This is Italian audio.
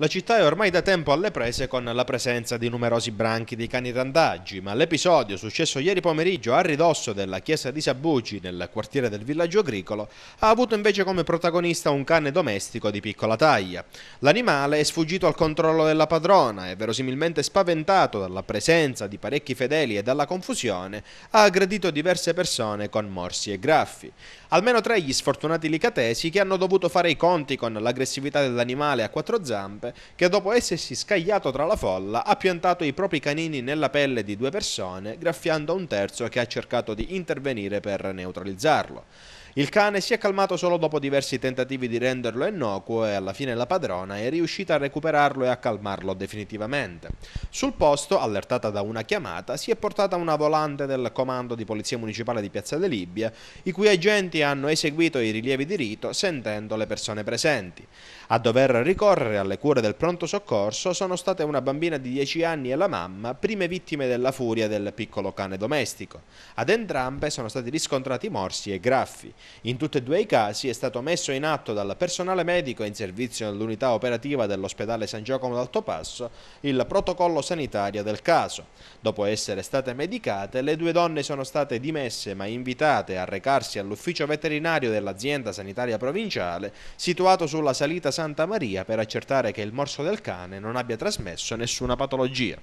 La città è ormai da tempo alle prese con la presenza di numerosi branchi di cani randaggi, ma l'episodio successo ieri pomeriggio a ridosso della chiesa di Sabugi nel quartiere del villaggio agricolo ha avuto invece come protagonista un cane domestico di piccola taglia. L'animale è sfuggito al controllo della padrona e verosimilmente spaventato dalla presenza di parecchi fedeli e dalla confusione ha aggredito diverse persone con morsi e graffi. Almeno tre gli sfortunati licatesi che hanno dovuto fare i conti con l'aggressività dell'animale a quattro zampe Giuseppe, che dopo essersi scagliato tra la folla ha piantato i propri canini nella pelle di due persone, graffiando un terzo che ha cercato di intervenire per neutralizzarlo. Il cane si è calmato solo dopo diversi tentativi di renderlo innocuo e alla fine la padrona è riuscita a recuperarlo e a calmarlo definitivamente. Sul posto, allertata da una chiamata, si è portata una volante del comando di polizia municipale di Piazza de Libia, i cui agenti hanno eseguito i rilievi di rito sentendo le persone presenti. A dover ricorrere alle cure del pronto soccorso sono state una bambina di 10 anni e la mamma, prime vittime della furia del piccolo cane domestico. Ad entrambe sono stati riscontrati morsi e graffi. In tutti e due i casi è stato messo in atto dal personale medico in servizio nell'unità operativa dell'ospedale San Giacomo d'Alto Passo il protocollo sanitario del caso. Dopo essere state medicate, le due donne sono state dimesse ma invitate a recarsi all'ufficio veterinario dell'azienda sanitaria provinciale situato sulla salita Santa Maria per accertare che il morso del cane non abbia trasmesso nessuna patologia.